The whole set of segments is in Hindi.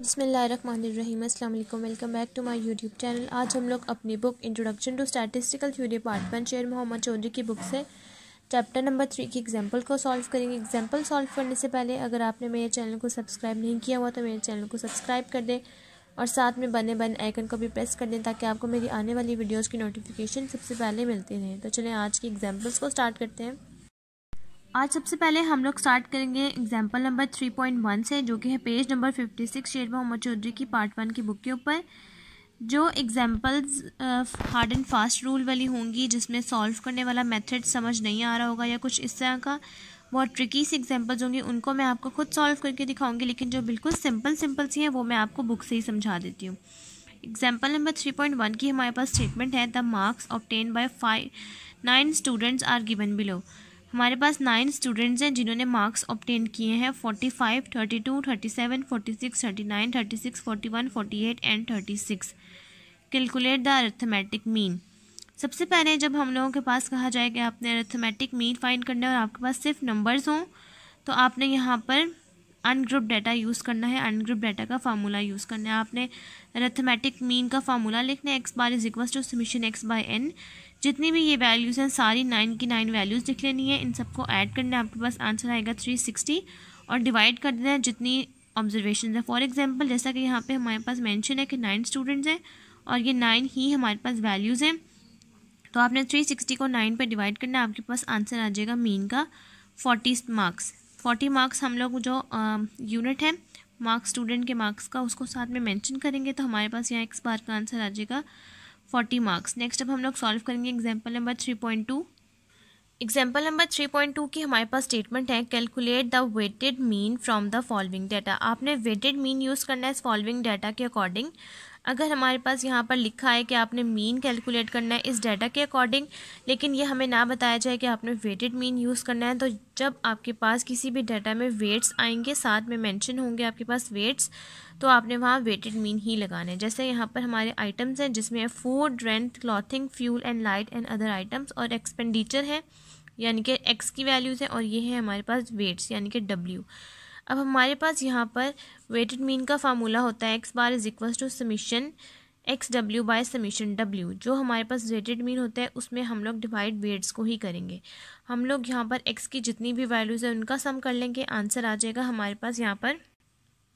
अस्सलाम वालेकुम welcome back to my YouTube channel आज हम लोग अपनी book introduction to statistical theory part one Sher Mohammad Chaudhry की बुक से चैप्टर नंबर थ्री की एग्जांपल को सॉल्व करेंगे एग्जांपल सॉल्व करने से पहले अगर आपने मेरे चैनल को सब्सक्राइब नहीं किया हुआ तो मेरे चैनल को सब्सक्राइब कर दें और साथ में बने बन आइकन को भी प्रेस कर दें ताकि आपको मेरी आने वाली वीडियोज़ की नोटिफिकेशन सबसे पहले मिलती रहे तो चलें आज की एग्जाम्पल्स को स्टार्ट करते हैं आज सबसे पहले हम लोग स्टार्ट करेंगे example number three point one से जो कि है पेज नंबर फिफ्टी सिक्स शेर मोहम्मद चौधरी की पार्ट वन की बुक के ऊपर जो examples hard and fast rule वाली होंगी जिसमें सॉल्व करने वाला मेथड समझ नहीं आ रहा होगा या कुछ इस तरह का बहुत ट्रिकी सी एग्जाम्पल्स होंगी उनको मैं आपको खुद सॉल्व करके दिखाऊंगी लेकिन जो बिल्कुल सिंपल सिंपल सी हैं वो मैं आपको बुक से ही समझा देती हूँ example number three point one की हमारे पास स्टेटमेंट है the marks obtained by five nine students are given below हमारे पास नाइन स्टूडेंट्स हैं जिन्होंने मार्क्स ऑप्टेन किए हैं forty five thirty two thirty seven forty six thirty nine thirty six forty one forty eight and thirty six calculate the arithmetic mean सबसे पहले जब हम लोगों के पास कहा जाए कि आपने अर्थमेटिक मीन फाइंड करना है और आपके पास सिर्फ नंबर्स हों तो आपने यहाँ पर अनग्रुप डाटा यूज़ करना है अनग्रुप डाटा का फार्मूला यूज़ करना है आपने रथमेटिक मीन का फार्मूला लिखना है x bar is equal to summation x by N जितनी भी ये वैल्यूज़ हैं सारी नाइन की नाइन वैल्यूज़ लिख लेनी है इन सबको ऐड करना है आपके पास आंसर आएगा थ्री सिक्सटी और डिवाइड कर देना है जितनी ऑब्जर्वेशन है फॉर एग्जाम्पल जैसा कि यहाँ पे हमारे पास मैंशन है कि नाइन स्टूडेंट्स हैं और ये नाइन ही हमारे पास वैल्यूज़ हैं तो आपने थ्री सिक्सटी को नाइन पर डिवाइड करना है आपके पास आंसर आ जाएगा मीन का फोर्टी मार्क्स फोर्टी मार्क्स हम लोग जो यूनिट है मार्क्स स्टूडेंट के मार्क्स का उसको साथ में मेंशन करेंगे तो हमारे पास यहाँ एक्स बार का आंसर आ जाएगा फोर्टी मार्क्स नेक्स्ट अब हम लोग सॉल्व करेंगे example number three point two example number three point two की हमारे पास स्टेटमेंट है calculate the weighted mean from the following data आपने वेटेड मीन यूज़ करना है इस फॉलोइंग डाटा के अकॉर्डिंग अगर हमारे पास यहाँ पर लिखा है कि आपने मीन कैलकुलेट करना है इस डाटा के अकॉर्डिंग लेकिन ये हमें ना बताया जाए कि आपने वेटेड मीन यूज़ करना है तो जब आपके पास किसी भी डाटा में वेट्स आएंगे साथ में मेंशन होंगे आपके पास वेट्स तो आपने वहाँ वेटेड मीन ही लगाने हैं जैसे यहाँ पर हमारे आइटम्स हैं जिसमें food rent clothing fuel and light and other items और एक्सपेंडिचर है यानी कि एक्स की वैल्यूज़ हैं और ये है हमारे पास वेट्स यानी कि डब्ल्यू अब हमारे पास यहाँ पर वेटेड मीन का फार्मूला होता है x bar is equal to summation x W by summation W जो हमारे पास वेटेड मीन होता है उसमें हम लोग डिवाइड वेट्स को ही करेंगे हम लोग यहाँ पर एक्स की जितनी भी वैल्यूज़ है उनका सम कर लेंगे आंसर आ जाएगा हमारे पास यहाँ पर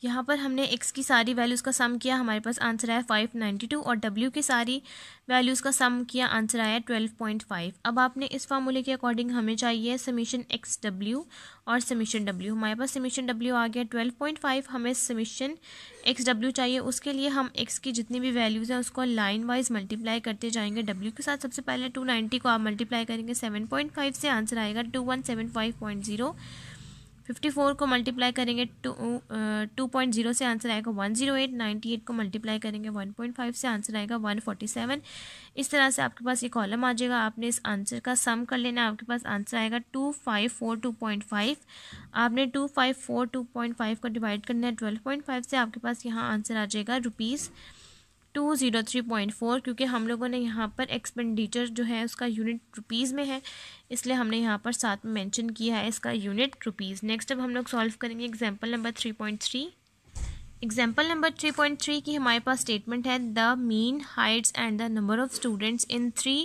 यहाँ पर हमने x की सारी वैल्यूज़ का सम किया हमारे पास आंसर आया 592 और w की सारी वैल्यूज़ का सम किया आंसर आया 12.5 अब आपने इस फार्मूले के अकॉर्डिंग हमें चाहिए समीशन एक्स डब्ल्यू और समीशन w हमारे पास समीशन w आ गया 12.5 हमें समीशन एक्स डब्ल्यू चाहिए उसके लिए हम x की जितनी भी वैल्यूज़ हैं उसको लाइन वाइज मल्टीप्लाई करते जाएंगे w के साथ सबसे पहले टू को आप मल्टीप्लाई करेंगे सेवन से आंसर आएगा टू फिफ्टी फोर को मल्टीप्लाई करेंगे टू टू पॉइंट जीरो से आंसर आएगा one zero eight ninety eight को मल्टीप्लाई करेंगे वन पॉइंट फाइव से आंसर आएगा वन फोर्टी सेवन इस तरह से आपके पास ये कॉलम आ जाएगा आपने इस आंसर का सम कर लेना आपके पास आंसर आएगा two five four two point five आपने two five four two point five को डिवाइड करना है ट्वेल्व पॉइंट फाइव से आपके पास यहाँ आंसर आ जाएगा rupees two zero three point four क्योंकि हम लोगों ने यहाँ पर एक्सपेंडिचर जो है उसका यूनिट रुपीज़ में है इसलिए हमने यहाँ पर साथ में मैंशन किया है इसका यूनिट रुपीज़ नेक्स्ट अब हम लोग सॉल्व करेंगे example number three point three example number three point three की हमारे पास स्टेटमेंट है the mean heights and the number of students in three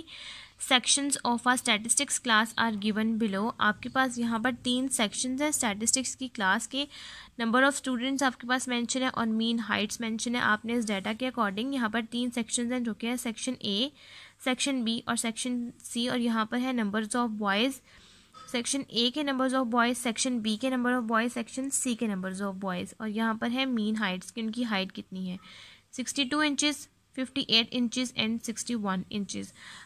sections of our statistics class are given below आपके पास यहाँ पर तीन सेक्शंस हैं स्टैटिस्टिक्स की क्लास के नंबर ऑफ़ स्टूडेंट्स आपके पास मेंशन है और मीन हाइट्स मेंशन है आपने इस डाटा के अकॉर्डिंग यहाँ पर तीन सेक्शंस हैं जो कि है सेक्शन ए सेक्शन बी और सेक्शन सी और यहाँ पर है numbers of boys section A के numbers of boys section B के number of boys section C के नंबर्स ऑफ बॉयज़ और यहाँ पर है मीन हाइट्स की उनकी हाइट कितनी है sixty two inches fifty eight and sixty one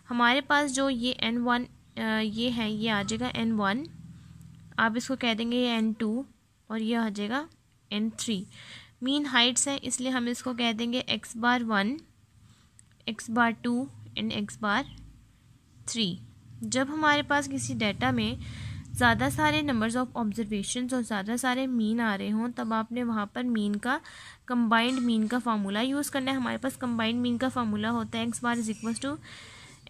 हमारे पास जो ये एन वन ये है ये आ जाएगा एन वन आप इसको कह देंगे ये एन टू और ये आ जाएगा एन थ्री मीन हाइट्स हैं इसलिए हम इसको कह देंगे x bar one x bar two and x bar three जब हमारे पास किसी डाटा में ज़्यादा सारे नंबर्स ऑफ ऑब्जर्वेशन और ज़्यादा सारे मीन आ रहे हों तब आपने वहाँ पर मीन का कम्बाइंड मीन का फार्मूला यूज़ करना है हमारे पास कम्बाइंड मीन का फार्मूला होता है x bar is equal to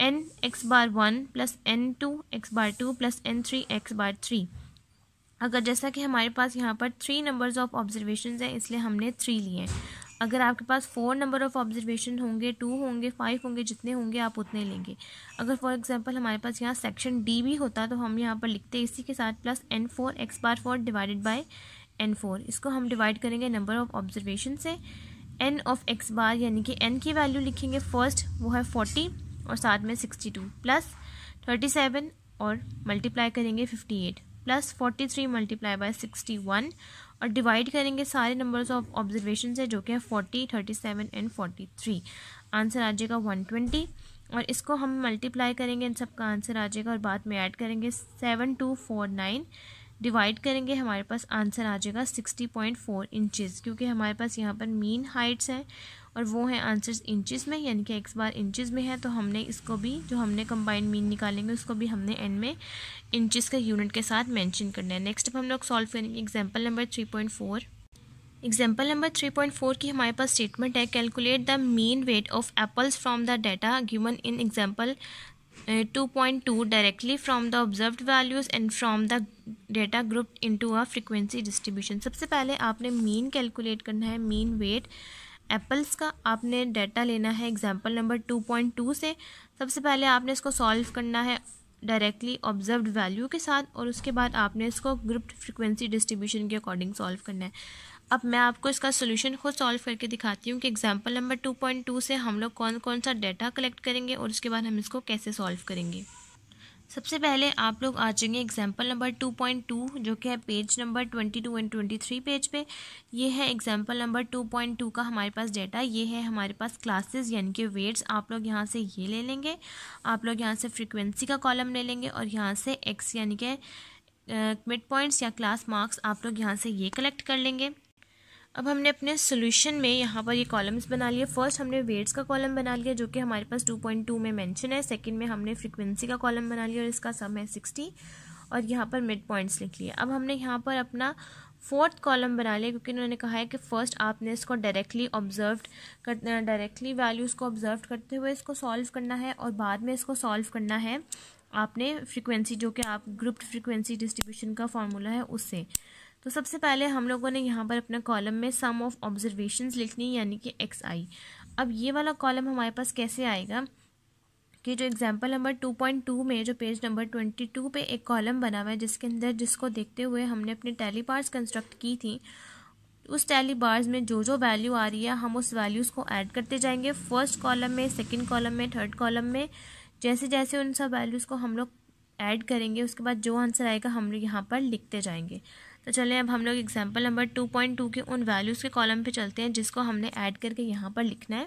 n x bar one plus n two x bar two plus n three x bar three अगर जैसा कि हमारे पास यहाँ पर थ्री नंबर्स ऑफ ऑब्जर्वेशन हैं इसलिए हमने थ्री लिए हैं अगर आपके पास फोर नंबर ऑफ ऑब्जर्वेशन होंगे टू होंगे फाइव होंगे जितने होंगे आप उतने लेंगे अगर फॉर एग्जांपल हमारे पास यहाँ सेक्शन डी भी होता तो हम यहाँ पर लिखते इसी के साथ plus n four x bar four divided by n four इसको हम डिवाइड करेंगे नंबर ऑफ ऑब्जर्वेशन से एन ऑफ एक्स बार यानी कि एन की वैल्यू लिखेंगे फर्स्ट वो है फोर्टी और साथ में sixty two plus thirty seven और मल्टीप्लाई करेंगे fifty eight plus forty three multiply by sixty one और डिवाइड करेंगे सारे नंबर्स ऑफ ऑब्जर्वेशन से जो कि है forty thirty seven and forty three answer आ जाएगा वन ट्वेंटी और इसको हम मल्टीप्लाई करेंगे इन सब का आंसर आ जाएगा और बाद में ऐड करेंगे seven two four nine divide करेंगे हमारे पास आंसर आ जाएगा सिक्सटी पॉइंट फोर इंचज़ क्योंकि हमारे पास यहाँ पर मीन हाइट्स हैं और वो है आंसर्स इंचज़ में यानी कि एक्स बार इंचज़ में है तो हमने इसको भी जो हमने कंबाइंड मीन निकालेंगे उसको भी हमने एंड में इंचज़ का यूनिट के साथ मेंशन करना है नेक्स्ट अब हम लोग सॉल्व करेंगे example number three point four example number three point four की हमारे पास स्टेटमेंट है calculate the mean weight of apples from the data given in example two point two directly from the observe values and from the data group into a frequency distribution सबसे पहले आपने मीन कैलकुलेट करना है मीन वेट एप्पल्स का आपने डाटा लेना है example number two point two से सबसे पहले आपने इसको सॉल्व करना है डायरेक्टली ऑब्जर्व वैल्यू के साथ और उसके बाद आपने इसको ग्रुप फ्रिक्वेंसी डिस्ट्रीब्यूशन के अकॉर्डिंग सॉल्व करना है अब मैं आपको इसका सोल्यूशन खुद सॉल्व करके दिखाती हूँ कि example number two point two से हम लोग कौन कौन सा डाटा कलेक्ट करेंगे और उसके बाद हम इसको कैसे सॉल्व करेंगे सबसे पहले आप लोग आ जाएंगे example number two point two जो कि है page number twenty two and twenty three page पे ये है example number two point two का हमारे पास डेटा ये है हमारे पास क्लासेस यानी कि वेट्स आप लोग यहाँ से ये ले लेंगे आप लोग यहाँ से फ्रिक्वेंसी का कॉलम ले लेंगे और यहाँ से एक्स यानी कि मिड पॉइंट्स या क्लास मार्क्स आप लोग यहाँ से ये कलेक्ट कर लेंगे अब हमने अपने सोल्यूशन में यहाँ पर ये कॉलम्स बना लिए फर्स्ट हमने वेट्स का कॉलम बना लिया जो कि हमारे पास 2.2 में मेंशन है सेकंड में हमने फ्रीक्वेंसी का कॉलम बना लिया और इसका सम है 60 और यहाँ पर मिड पॉइंट्स लिख लिए अब हमने यहाँ पर अपना फोर्थ कॉलम बना लिया क्योंकि उन्होंने कहा है कि फर्स्ट आपने इसको डायरेक्टली ऑब्जर्व कर डायरेक्टली वैल्यूज़ को ऑब्जर्व करते हुए इसको सॉल्व करना है और बाद में इसको सॉल्व करना है आपने फ्रिक्वेंसी जो कि आप ग्रुप्ड फ्रिक्वेंसी डिस्ट्रीब्यूशन का फॉर्मूला है उससे तो सबसे पहले हम लोगों ने यहाँ पर अपने कॉलम में सम ऑफ ऑब्जर्वेशन लिखनी यानी कि एक्स आई अब ये वाला कॉलम हमारे पास कैसे आएगा कि जो example number two point two में जो पेज नंबर ट्वेंटी टू पे एक कॉलम बना हुआ है जिसके अंदर जिसको देखते हुए हमने अपने टैली बार्स कंस्ट्रक्ट की थी उस टैली बार्स में जो जो वैल्यू आ रही है हम उस वैल्यूज़ को ऐड करते जाएंगे फर्स्ट कॉलम में सेकंड कॉलम में थर्ड कॉलम में जैसे जैसे उन सब वैल्यूज़ को हम लोग ऐड करेंगे उसके बाद जो आंसर आएगा हम लोग यहाँ पर लिखते जाएंगे तो चलिए अब हम लोग example number two point two के उन वैल्यूज़ के कॉलम पे चलते हैं जिसको हमने ऐड करके यहाँ पर लिखना है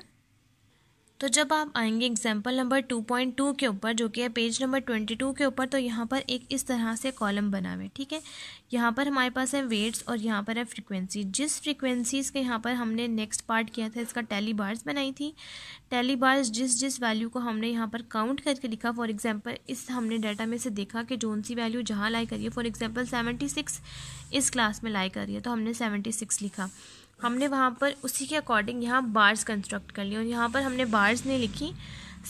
तो जब आप आएंगे example number two point two के ऊपर जो कि है पेज नंबर ट्वेंटी टू के ऊपर तो यहाँ पर एक इस तरह से कॉलम बना हुए ठीक है यहाँ पर हमारे पास है वेट्स और यहाँ पर है फ्रीक्वेंसी जिस फ्रीक्वेंसीज़ के यहाँ पर हमने नेक्स्ट पार्ट किया था इसका टैली बार्स बनाई थी टैली बार्स जिस जिस वैल्यू को हमने यहाँ पर काउंट करके लिखा फॉर एग्जाम्पल इस हमने डाटा में से देखा कि जोन सी वैल्यू जहाँ लाई करिए फॉर एग्जाम्पल सेवेंटी सिक्स इस क्लास में लाई करिए तो हमने सेवेंटी सिक्स लिखा हमने वहाँ पर उसी के अकॉर्डिंग यहाँ बार्स कंस्ट्रक्ट कर लिए और यहाँ पर हमने बार्स नहीं लिखी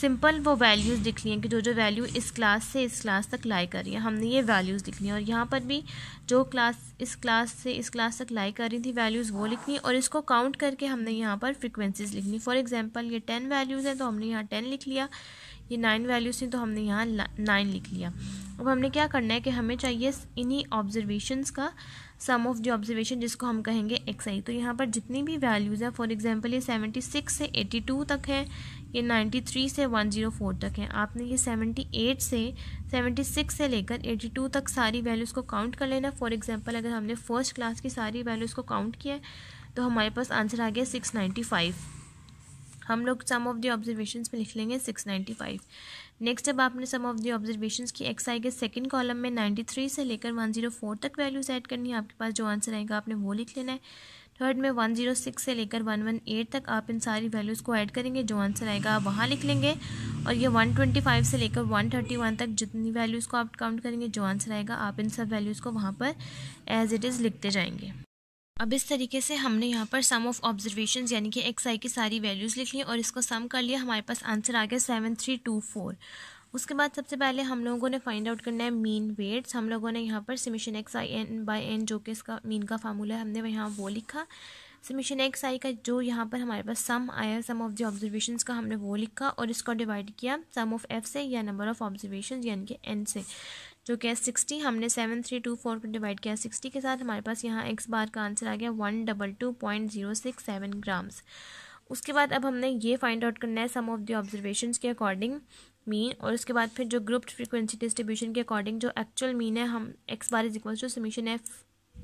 सिंपल वो वैल्यूज़ लिख लिए कि जो जो वैल्यू इस क्लास से इस क्लास तक लाई कर रही है हमने ये वैल्यूज़ लिखनी है और यहाँ पर भी जो क्लास इस क्लास से इस क्लास तक लाई कर रही थी वैल्यूज़ वो लिखनी और इसको काउंट करके हमने यहाँ पर फ्रिक्वेंसीज़ लिखनी फॉर एग्जांपल ये टेन वैल्यूज़ हैं तो हमने यहाँ टेन लिख लिया ये नाइन वैल्यूज़ थी तो हमने यहाँ नाइन लिख लिया अब हमने क्या करना है कि हमें चाहिए इन्हीं ऑब्जर्वेशन का सम ऑफ द ऑब्जर्वेशन जिसको हम कहेंगे एक्स आई तो यहाँ पर जितनी भी वैल्यूज़ हैं फॉर एग्जांपल ये सेवेंटी सिक्स से टू तक है ये नाइन्टी थ्री से वन जीरो फोर तक है आपने ये एट से सेवेंटी सिक्स से लेकर टू तक सारी वैल्यूज़ को काउंट कर लेना फॉर एग्ज़ाम्पल अगर हमने फर्स्ट क्लास की सारी वैल्यूज़ को काउंट किया तो हमारे पास आंसर आ गया फाइव हम लोग सम ऑफ द ऑब्ज़र्वेशन पर लिख लेंगे फ़ाइव नेक्स्ट अब आपने सम ऑफ द ऑब्जर्वेशन की एक्स आई के सेकंड कॉलम में 93 से लेकर 104 तक वैल्यूज़ ऐड करनी है आपके पास जो आंसर आएगा आपने वो लिख लेना है थर्ड में 106 से लेकर 118 तक आप इन सारी वैल्यूज़ को ऐड करेंगे जो आंसर आएगा आप वहाँ लिख लेंगे और ये 125 से लेकर 131 तक जितनी वैल्यूज़ को आप काउंट करेंगे जो आंसर आएगा आप इन सब वैल्यूज़ को वहाँ पर एज इट इज़ लिखते जाएंगे अब इस तरीके से हमने यहाँ पर सम ऑफ ऑब्जर्वेशन यानी कि एक्स आई की सारी वैल्यूज़ लिख ली और इसको सम कर लिया हमारे पास आंसर आ गया सेवन थ्री टू फोर उसके बाद सबसे पहले हम लोगों ने फाइंड आउट करना है मीन वेट्स हम लोगों ने यहाँ पर summation x i n by n जो कि इसका मीन का फार्मूला है हमने यहाँ वो लिखा सिमिशन एक्स आई का जो यहाँ पर हमारे पास सम आया सम ऑफ द ऑब्जर्वेशन का हमने वो लिखा और इसको डिवाइड किया सम ऑफ एफ से या नंबर ऑफ ऑब्जर्वेशन यानी कि एन से जो क्या है सिक्सटी हमने सेवन थ्री टू फोर को डिवाइड किया सिक्सटी के साथ हमारे पास यहाँ एक्स बार का आंसर आ गया one double two point zero six seven grams उसके बाद अब हमने ये फाइंड आउट करना है सम ऑफ द ऑब्जर्वेशन के अकॉर्डिंग मीन और उसके बाद फिर जो ग्रुप फ्रीक्वेंसी डिस्ट्रीब्यूशन के अकॉर्डिंग जो एक्चुअल मीन है हम x bar is equal to summation f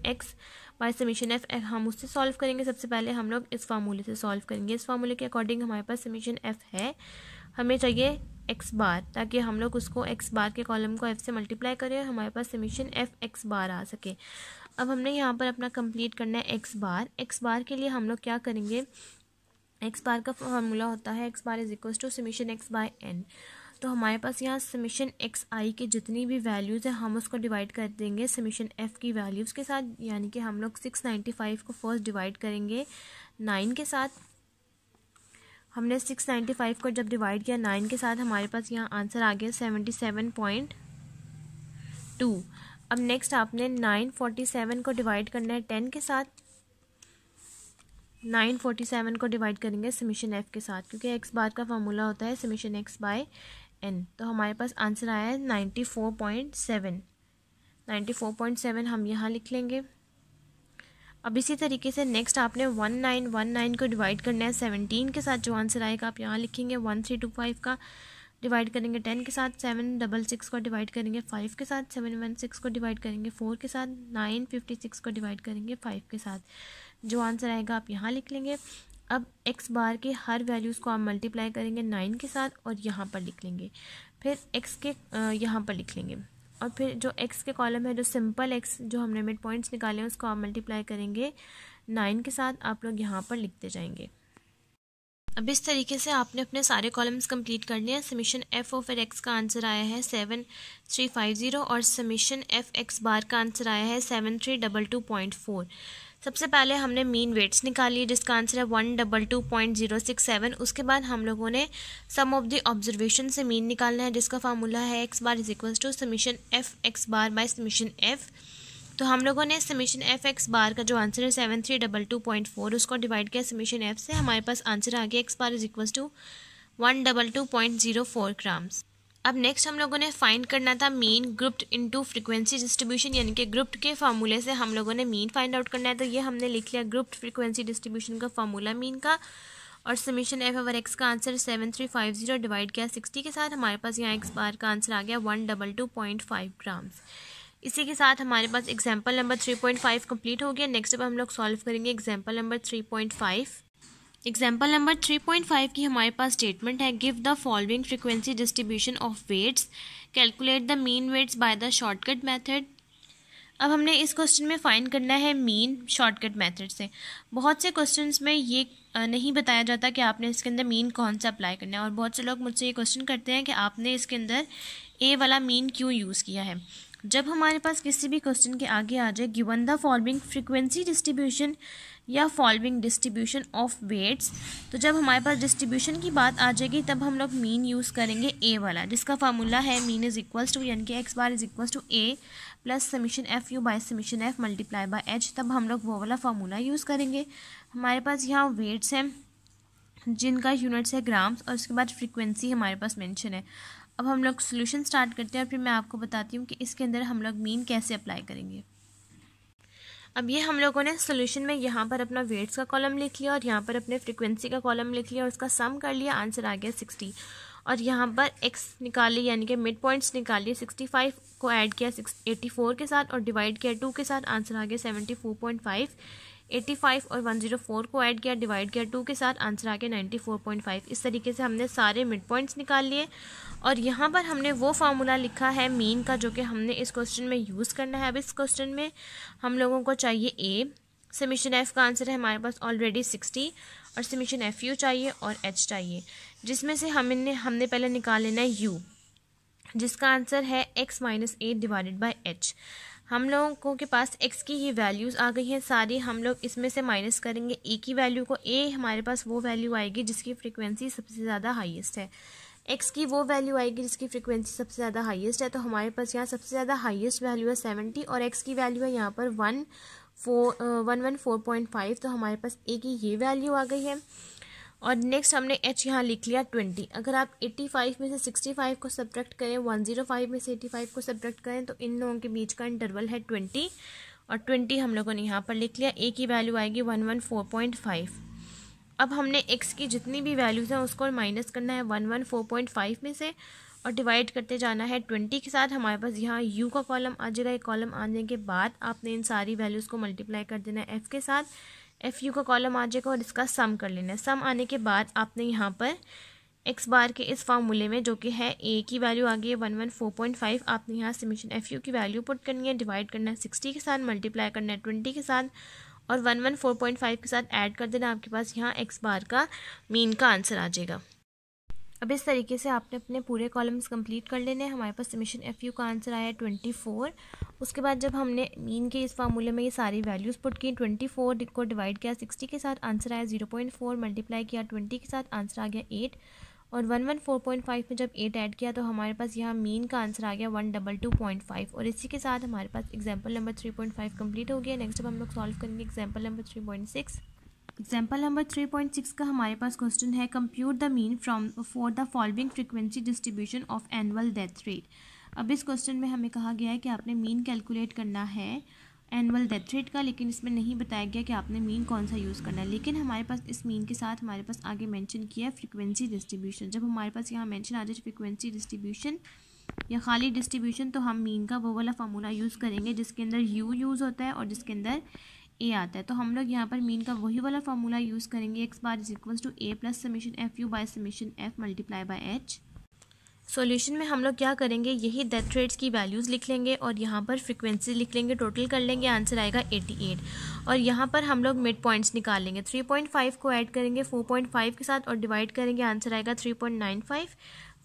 x by summation f हम उससे सॉल्व करेंगे सबसे पहले हम लोग इस फार्मूले से सॉल्व करेंगे इस फार्मूले के अकॉर्डिंग हमारे पास समीशन एफ है हमें चाहिए एक्स बार ताकि हम लोग उसको एक्स बार के कॉलम को एफ से मल्टीप्लाई करें और हमारे पास समीशन एफ एक्स बार आ सके अब हमने यहाँ पर अपना कंप्लीट करना है एक्स बार एक्स बार के लिए हम लोग क्या करेंगे एक्स बार का फार्मूला होता है x bar is equal to summation x by n तो हमारे पास यहाँ समीशन एक्स आई के जितनी भी वैल्यूज़ हैं हम उसको डिवाइड कर देंगे समीशन एफ़ की वैल्यूज़ के साथ यानी कि हम लोग सिक्स नाइन्टी फाइव को फर्स्ट डिवाइड करेंगे नाइन के साथ हमने 695 को जब डिवाइड किया नाइन के साथ हमारे पास यहाँ आंसर आ गया 77.2 अब नेक्स्ट आपने 947 को डिवाइड करना है टेन के साथ 947 को डिवाइड करेंगे समीशन एफ के साथ क्योंकि एक्स बार का फार्मूला होता है समीशन एक्स बाय एन तो हमारे पास आंसर आया है 94.7 94.7 हम यहाँ लिख लेंगे अब इसी तरीके से नेक्स्ट आपने वन नाइन वन नाइन को डिवाइड करना है सेवनटीन के साथ जो आंसर आएगा आप यहाँ लिखेंगे वन थ्री टू फाइव का डिवाइड करेंगे टेन के साथ सेवन डबल सिक्स को डिवाइड करेंगे फाइव के साथ सेवन वन सिक्स को डिवाइड करेंगे फोर के साथ नाइन फिफ्टी सिक्स को डिवाइड करेंगे फाइव के साथ जो आंसर आएगा आप यहाँ लिख लेंगे अब एक्स बार के हर वैल्यूज़ को आप मल्टीप्लाई करेंगे नाइन के साथ और यहाँ पर लिख लेंगे फिर एक्स के यहाँ पर लिख लेंगे और फिर जो एक्स के कॉलम है जो सिंपल एक्स जो हमने मिड पॉइंट्स निकाले हैं उसको आप मल्टीप्लाई करेंगे नाइन के साथ आप लोग यहाँ पर लिखते जाएंगे अब इस तरीके से आपने अपने सारे कॉलम्स कंप्लीट कर लिए हैं समीशन एफ ऑफ एक्स का आंसर आया है सेवन थ्री फाइव ज़ीरो और समीशन एफ एक्स बार का आंसर आया है seven three double two point four सबसे पहले हमने मीन वेट्स निकाली जिसका आंसर है one double two point zero six seven उसके बाद हम लोगों ने सम ऑफ द ऑब्जर्वेशन से मीन निकालना है जिसका फार्मूला है x bar is equal to summation f x bar by summation F तो हम लोगों ने समीशन एफ एक्स बार का जो आंसर है seven three double two point four उसको डिवाइड किया समीशन एफ से हमारे पास आंसर आ गया x bar is equal to one double two point zero four grams अब नेक्स्ट हम लोगों ने फाइंड करना था mean grouped into frequency distribution यानी कि ग्रुप्ड के फार्मूले से हम लोगों ने मीन फाइंड आउट करना है तो ये हमने लिख लिया ग्रुप्ड फ्रीक्वेंसी डिस्ट्रीब्यूशन का फार्मूला मीन का और समीशन एफ ओवर एक्स का answer seven three five zero divide किया सिक्सटी के साथ हमारे पास यहाँ एक्स बार का आंसर आ गया one double two point five grams इसी के साथ हमारे पास example number three point five complete हो गया नेक्स्ट अब हम लोग सॉल्व करेंगे example number three point five example number three point five की हमारे पास स्टेटमेंट है give the following frequency distribution of weights calculate the mean weights by the shortcut method अब हमने इस क्वेश्चन में फाइंड करना है मीन शॉर्टकट मेथड से बहुत से क्वेश्चंस में ये नहीं बताया जाता कि आपने इसके अंदर मीन कौन सा अप्लाई करना है और बहुत से लोग मुझसे ये क्वेश्चन करते हैं कि आपने इसके अंदर ए वाला मीन क्यों यूज़ किया है जब हमारे पास किसी भी क्वेश्चन के आगे आ जाए given the following frequency distribution या फॉलोइंग डिस्ट्रीब्यूशन ऑफ वेट्स तो जब हमारे पास डिस्ट्रीब्यूशन की बात आ जाएगी तब हम लोग मीन यूज़ करेंगे ए वाला जिसका फार्मूला है मीन इज इक्वल्स टू यानी कि x bar is equals to A plus summation F you by summation F multiply by h तब हम लोग वो वाला फार्मूला यूज़ करेंगे हमारे पास यहाँ वेट्स हैं जिनका यूनिट्स है ग्राम्स और उसके बाद फ्रिक्वेंसी हमारे पास मैंशन है अब हम लोग सोल्यूशन स्टार्ट करते हैं और फिर मैं आपको बताती हूँ कि इसके अंदर हम लोग मीन कैसे अप्लाई करेंगे अब ये हम लोगों ने सोल्यूशन में यहाँ पर अपना वेट्स का कॉलम लिख लिया और यहाँ पर अपने फ्रिक्वेंसी का कॉलम लिख लिया और उसका सम कर लिया आंसर आ गया सिक्सटी और यहाँ पर एक्स निकाली यानी कि मिड पॉइंट्स निकाली सिक्सटी फाइव को ऐड किया सिक्स एटी फोर के साथ और डिवाइड किया टू के साथ आंसर आ गया सेवेंटी फोर पॉइंट फाइव 85 और 104 को ऐड किया डिवाइड किया टू के साथ आंसर आ गया 94.5 इस तरीके से हमने सारे मिड पॉइंट्स निकाल लिए और यहाँ पर हमने वो फार्मूला लिखा है मीन का जो कि हमने इस क्वेश्चन में यूज़ करना है अब इस क्वेश्चन में हम लोगों को चाहिए ए समीशन एफ़ का आंसर है हमारे पास ऑलरेडी सिक्सटी और समीशन एफ़ यू चाहिए और एच चाहिए जिसमें से हमने हमने पहले निकाल लेना है यू जिसका आंसर है x minus eight divided by h हम लोगों के पास x की ही वैल्यूज़ आ गई हैं सारी हम लोग इसमें से माइनस करेंगे ए की वैल्यू को ए हमारे पास वो वैल्यू आएगी जिसकी फ्रीक्वेंसी सबसे ज़्यादा हाईएस्ट है एक्स की वो वैल्यू आएगी जिसकी फ्रीक्वेंसी सबसे ज़्यादा हाईएस्ट है तो हमारे पास यहाँ सबसे ज़्यादा हाईएस्ट वैल्यू है सेवेंटी और एक्स की वैल्यू है यहाँ पर one four one one four point five तो हमारे पास ए की ये वैल्यू आ गई है और नेक्स्ट हमने एच यहाँ लिख लिया ट्वेंटी अगर आप एट्टी फाइव में से सिक्सटी फाइव को सब्जेक्ट करें वन जीरो फाइव में से एट्टी फाइव को सब्जेक्ट करें तो इन लोगों के बीच का इंटरवल है ट्वेंटी और ट्वेंटी हम लोगों ने यहाँ पर लिख लिया ए की वैल्यू आएगी one one four point five अब हमने एक्स की जितनी भी वैल्यूज़ हैं उसको माइनस करना है one one four point five में से और डिवाइड करते जाना है ट्वेंटी के साथ हमारे पास यहाँ यू का कॉलम आ जाएगा एक कॉलम आने के बाद आपने इन सारी वैल्यूज़ को मल्टीप्लाई कर देना है एफ़ के साथ एफ यू का कॉलम आ जाएगा और इसका सम कर लेना है सम आने के बाद आपने यहाँ पर एक्स बार के इस फार्मूले में जो कि है ए की वैल्यू आ गई है one one four point five आपने यहाँ समीशन एफ यू की वैल्यू पुट करनी है डिवाइड करना है सिक्सटी के साथ मल्टीप्लाई करना है ट्वेंटी के साथ और one one four point five के साथ ऐड कर देना आपके पास यहाँ एक्स बार का मीन का आंसर आ जाएगा अब इस तरीके से आपने अपने पूरे कॉलम्स कंप्लीट कर लेने हैं हमारे पास समीशन एफ यू का आंसर आया ट्वेंटी फोर उसके बाद जब हमने मीन के इस फार्मूले में ये सारी वैल्यूज़ पुट की ट्वेंटी फोर को डिवाइड किया सिक्सटी के साथ आंसर आया जीरो पॉइंट फोर मल्टीप्लाई किया ट्वेंटी के साथ आंसर आ गया एट और one one four point five में जब एट ऐड किया तो हमारे पास यहाँ मीन का आंसर आ गया one double two point five और इसी के साथ हमारे पास example number three point five complete हो गया नेक्स्ट जब हम लोग सॉल्व करेंगे example number three point six example number three point six का हमारे पास क्वेश्चन है compute the mean from for the following frequency distribution of annual death rate अब इस क्वेश्चन में हमें कहा गया है कि आपने मीन कैलकुलेट करना है एनुअल डेथ रेट का लेकिन इसमें नहीं बताया गया कि आपने मीन कौन सा यूज़ करना है लेकिन हमारे पास इस मीन के साथ हमारे पास आगे मेंशन किया है फ्रिक्वेंसी डिस्ट्रीब्यूशन जब हमारे पास यहाँ मेंशन आ जाए फ्रिक्वेंसी डिस्ट्रीब्यूशन या खाली डिस्ट्रीब्यूशन तो हम मीन का वो वाला फार्मूला यूज़ करेंगे जिसके अंदर यू यूज़ होता है और जिसके अंदर ए आता है तो हम लोग यहाँ पर मीन का वही वाला फार्मूला यूज़ करेंगे X bar is equals to A plus summation F you by summation F multiply by H solution में हम लोग क्या करेंगे यही डेथ रेट्स की वैल्यूज़ लिख लेंगे और यहाँ पर फ्रिक्वेंसी लिख लेंगे टोटल कर लेंगे आंसर आएगा एट और यहाँ पर हम लोग मिड पॉइंट्स निकालेंगे फाइव को ऐड करेंगे फोर पॉइंट फाइव के साथ और डिवाइड करेंगे आंसर आएगा थ्री पॉइंट नाइन फाइव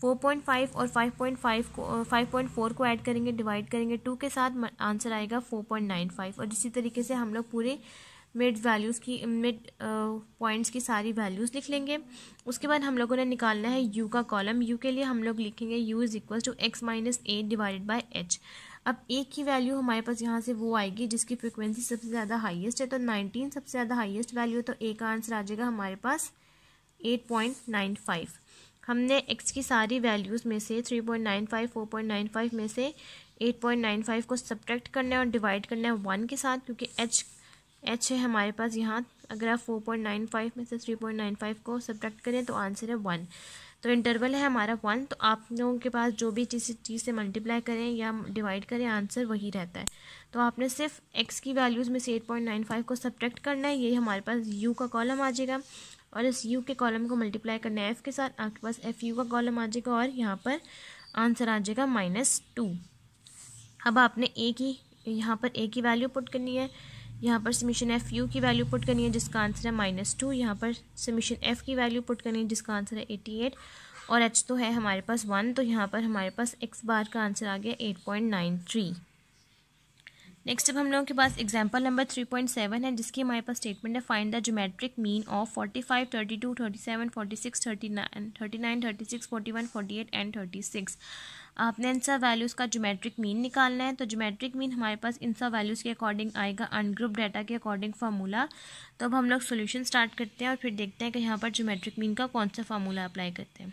4.5 और 5.5 को 5.4 को ऐड करेंगे डिवाइड करेंगे टू के साथ आंसर आएगा 4.95 और इसी तरीके से हम लोग पूरे मिड वैल्यूज़ की मिड पॉइंट्स की सारी वैल्यूज़ लिख लेंगे उसके बाद हम लोगों ने निकालना है यू का कॉलम यू के लिए हम लोग लिखेंगे U is equal to X minus eight divided by H अब ए की वैल्यू हमारे पास यहाँ से वो आएगी जिसकी फ्रिक्वेंसी सबसे ज़्यादा हाइस्ट है तो नाइनटीन सबसे ज़्यादा हाइस्ट वैल्यू है तो ए का आंसर आ जाएगा हमारे पास एट पॉइंट नाइन फाइव हमने एक्स की सारी वैल्यूज़ में से three point nine five four point nine five में से एट पॉइंट नाइन फाइव को सब्ट्रैक्ट करना है और डिवाइड करना है वन के साथ क्योंकि एच एच है हमारे पास यहाँ अगर आप फोर पॉइंट नाइन फाइव में से थ्री पॉइंट नाइन फाइव को सब्ट्रैक्ट करें तो आंसर है वन तो इंटरवल है हमारा वन तो आप लोगों के पास जो भी किसी चीज़ से मल्टीप्लाई करें या डिवाइड करें आंसर वही रहता है तो आपने सिर्फ एक्स की वैल्यूज़ में से एट पॉइंट नाइन फाइव को सब्ट्रैक्ट करना है यही हमारे पास यू का कॉलम आ जाएगा और इस यू के कॉलम को मल्टीप्लाई करना है एफ़ के साथ आपके पास एफ़ यू का कॉलम आ जाएगा और यहाँ पर आंसर आ जाएगा माइनस टू अब आपने ए की यहाँ पर ए की वैल्यू पुट करनी है यहाँ पर समीशन एफ यू की वैल्यू पुट करनी है जिसका आंसर है माइनस टू यहाँ पर समीशन एफ की वैल्यू पुट करनी है जिसका आंसर है एटी एट और एच तो है हमारे पास वन तो यहाँ पर हमारे पास एक्स बार का आंसर आ गया eight point nine three next अब हम लोगों के पास example number three point seven है जिसकी हमारे पास स्टेटमेंट है find the geometric mean of forty five thirty two thirty seven forty six thirty nine thirty nine thirty six forty one forty eight and thirty six आपने इन सब वैल्यूज़ का जोमेट्रिक मीन निकालना है तो जोमेट्रिक मीन हमारे पास इन सब वैल्यूज़ के अकॉर्डिंग आएगा अनग्रुप डाटा के अकॉर्डिंग फार्मूला तो अब हम लोग सोल्यूशन स्टार्ट करते हैं और फिर देखते हैं कि यहाँ पर जोमेट्रिक मीन का कौन सा फार्मूला अप्लाई करते हैं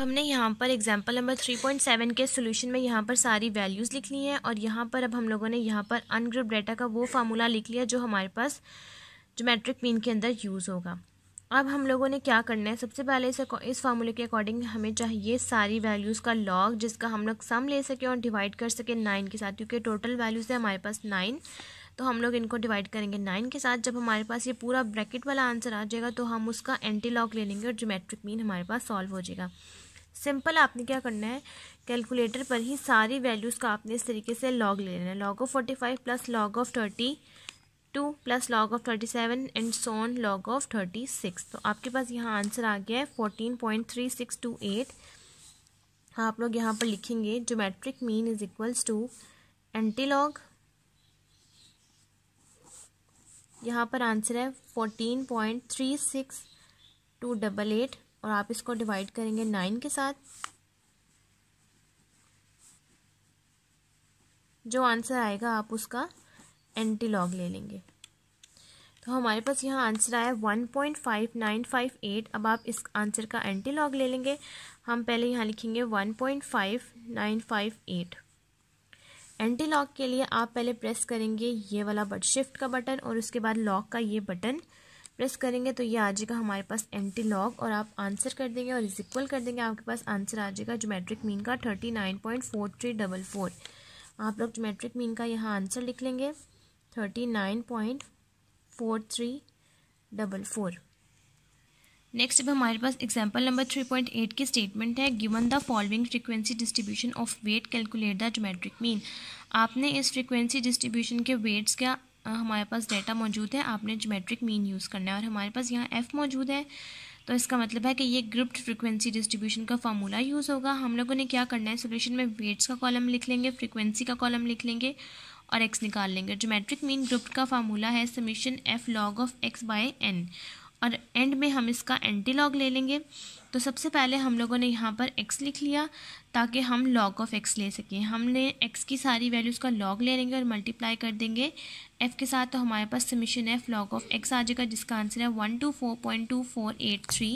हमने यहाँ पर example number three point seven के सोल्यूशन में यहाँ पर सारी वैल्यूज़ लिख ली हैं और यहाँ पर अब हम लोगों ने यहाँ पर अनग्रुप डाटा का वो फार्मूला लिख लिया जो हमारे पास जोमेट्रिक मीन के अंदर यूज़ होगा अब हम लोगों ने क्या करना है सबसे पहले इस इस फार्मूले के अकॉर्डिंग हमें चाहिए सारी वैल्यूज़ का लॉग जिसका हम लोग सम ले सकें और डिवाइड कर सकें नाइन के साथ क्योंकि टोटल वैल्यूज़ है हमारे पास नाइन तो हम लोग इनको डिवाइड करेंगे नाइन के साथ जब हमारे पास ये पूरा ब्रैकेट वाला आंसर आ जाएगा तो हम उसका एंटी लॉग ले लेंगे और जोमेट्रिक मीन हमारे पास सॉल्व हो जाएगा सिंपल आपने क्या करना है कैलकुलेटर पर ही सारी वैल्यूज़ का आपने इस तरीके से लॉग ले लेना है log of forty five plus log of thirty two plus log of thirty seven and so on log of thirty six तो आपके पास यहाँ आंसर आ गया है fourteen point three six two eight आप लोग यहाँ पर लिखेंगे geometric mean is equals to antilog यहाँ पर आंसर है fourteen point three six two double eight और आप इसको डिवाइड करेंगे नाइन के साथ जो आंसर आएगा आप उसका एंटी लॉग ले लेंगे तो हमारे पास यहाँ आंसर आया one point five nine five eight अब आप इस आंसर का एंटी लॉग ले लेंगे हम पहले यहाँ लिखेंगे one point five nine five eight antilog के लिए आप पहले प्रेस करेंगे ये वाला बट शिफ्ट का बटन और उसके बाद लॉक का ये बटन प्रेस करेंगे तो ये आ जाएगा हमारे पास एंटी लॉक और आप आंसर कर देंगे और इज इक्वल कर देंगे आपके पास आंसर आ जाएगा जोमेट्रिक मीन का thirty nine point four three double four आप लोग जोमेट्रिक मीन का यहाँ आंसर लिख लेंगे thirty nine point four three double four next अब हमारे पास example number three point eight की स्टेटमेंट है given the following frequency distribution of weight calculate the geometric mean आपने इस फ्रीक्वेंसी डिस्ट्रीब्यूशन के वेट्स का हमारे पास डेटा मौजूद है आपने जोमेट्रिक मीन यूज़ करना है और हमारे पास यहाँ एफ़ मौजूद है तो इसका मतलब है कि ये ग्रुप्ड फ्रीक्वेंसी डिस्ट्रीब्यूशन का फार्मूला यूज़ होगा हम लोगों ने क्या करना है सोल्यूशन में वेट्स का कॉलम लिख लेंगे फ्रीक्वेंसी का कॉलम लिख लेंगे और एक्स निकाल लेंगे जोमेट्रिक मीन ग्रुप का फार्मूला है summation F log of X by N और एंड में हम इसका एंटी लॉग ले लेंगे तो सबसे पहले हम लोगों ने यहाँ पर x लिख लिया ताकि हम log ऑफ x ले सकें हमने x की सारी वैल्यूज़ का log ले लेंगे और मल्टीप्लाई कर देंगे f के साथ तो हमारे पास summation f log of x आ जाएगा जिसका आंसर है one two four point two four eight three